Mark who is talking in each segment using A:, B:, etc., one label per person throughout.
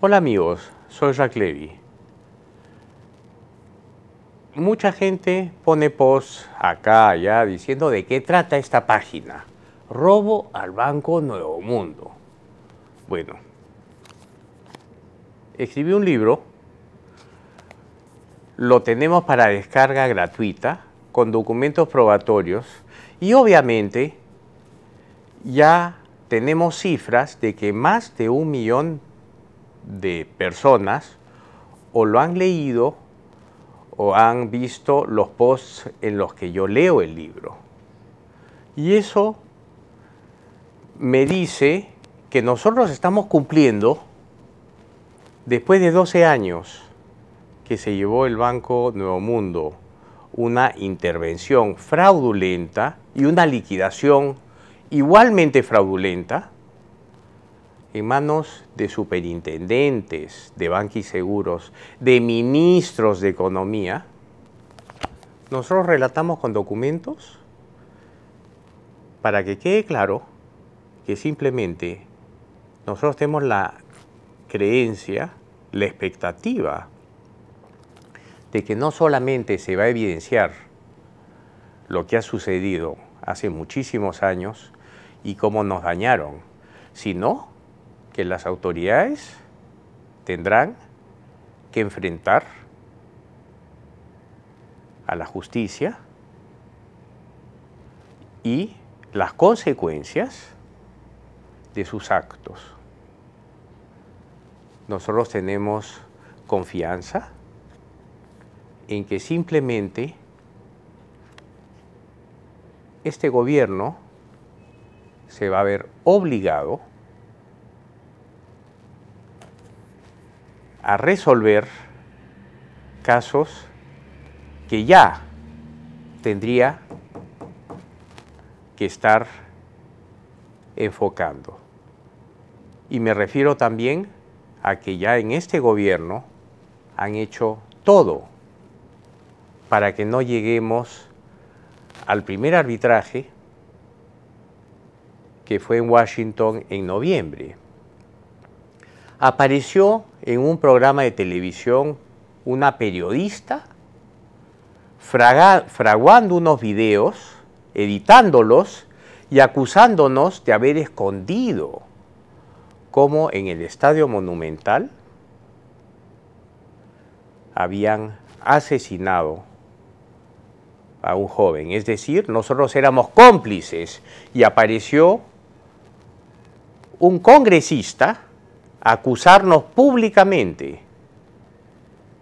A: Hola amigos, soy Jacques Levy. Mucha gente pone post acá, allá, diciendo de qué trata esta página. Robo al Banco Nuevo Mundo. Bueno, escribí un libro, lo tenemos para descarga gratuita, con documentos probatorios, y obviamente ya tenemos cifras de que más de un millón de personas o lo han leído o han visto los posts en los que yo leo el libro. Y eso me dice que nosotros estamos cumpliendo, después de 12 años que se llevó el Banco Nuevo Mundo, una intervención fraudulenta y una liquidación igualmente fraudulenta, en manos de superintendentes de bancos y seguros, de ministros de economía, nosotros relatamos con documentos para que quede claro que simplemente nosotros tenemos la creencia, la expectativa de que no solamente se va a evidenciar lo que ha sucedido hace muchísimos años y cómo nos dañaron, sino que las autoridades tendrán que enfrentar a la justicia y las consecuencias de sus actos. Nosotros tenemos confianza en que simplemente este gobierno se va a ver obligado a resolver casos que ya tendría que estar enfocando. Y me refiero también a que ya en este gobierno han hecho todo para que no lleguemos al primer arbitraje que fue en Washington en noviembre. Apareció en un programa de televisión una periodista fraguando unos videos, editándolos y acusándonos de haber escondido cómo en el Estadio Monumental habían asesinado a un joven. Es decir, nosotros éramos cómplices y apareció un congresista acusarnos públicamente.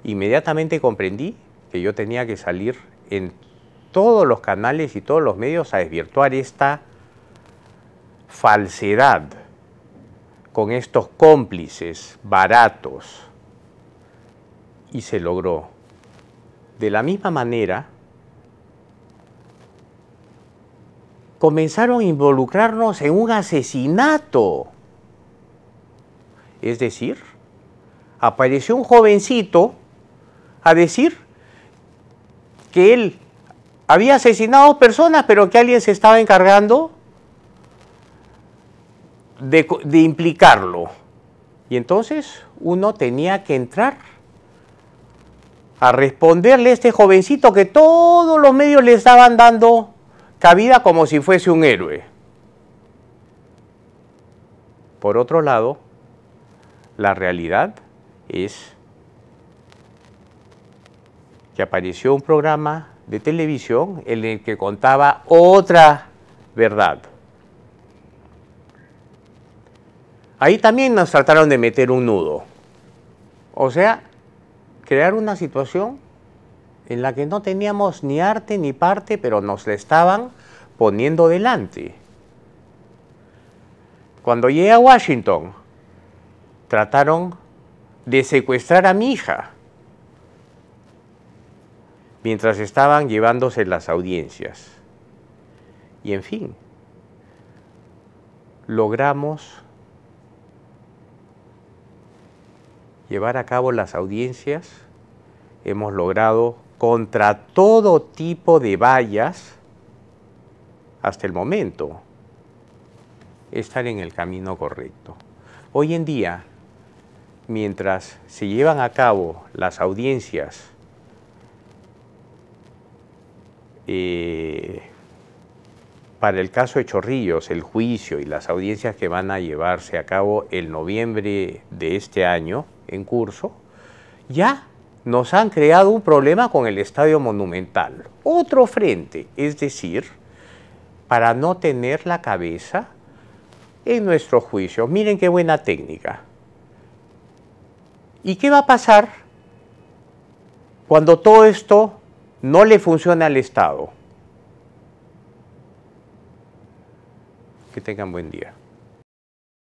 A: Inmediatamente comprendí que yo tenía que salir en todos los canales y todos los medios a desvirtuar esta falsedad con estos cómplices baratos. Y se logró. De la misma manera, comenzaron a involucrarnos en un asesinato es decir, apareció un jovencito a decir que él había asesinado personas, pero que alguien se estaba encargando de, de implicarlo. Y entonces uno tenía que entrar a responderle a este jovencito que todos los medios le estaban dando cabida como si fuese un héroe. Por otro lado, la realidad es que apareció un programa de televisión en el que contaba otra verdad. Ahí también nos trataron de meter un nudo. O sea, crear una situación en la que no teníamos ni arte ni parte, pero nos la estaban poniendo delante. Cuando llegué a Washington, trataron de secuestrar a mi hija mientras estaban llevándose las audiencias. Y en fin, logramos llevar a cabo las audiencias, hemos logrado contra todo tipo de vallas hasta el momento estar en el camino correcto. Hoy en día mientras se llevan a cabo las audiencias eh, para el caso de Chorrillos, el juicio y las audiencias que van a llevarse a cabo el noviembre de este año en curso, ya nos han creado un problema con el Estadio Monumental. Otro frente, es decir, para no tener la cabeza en nuestro juicio. Miren qué buena técnica. ¿Y qué va a pasar cuando todo esto no le funcione al Estado? Que tengan buen día.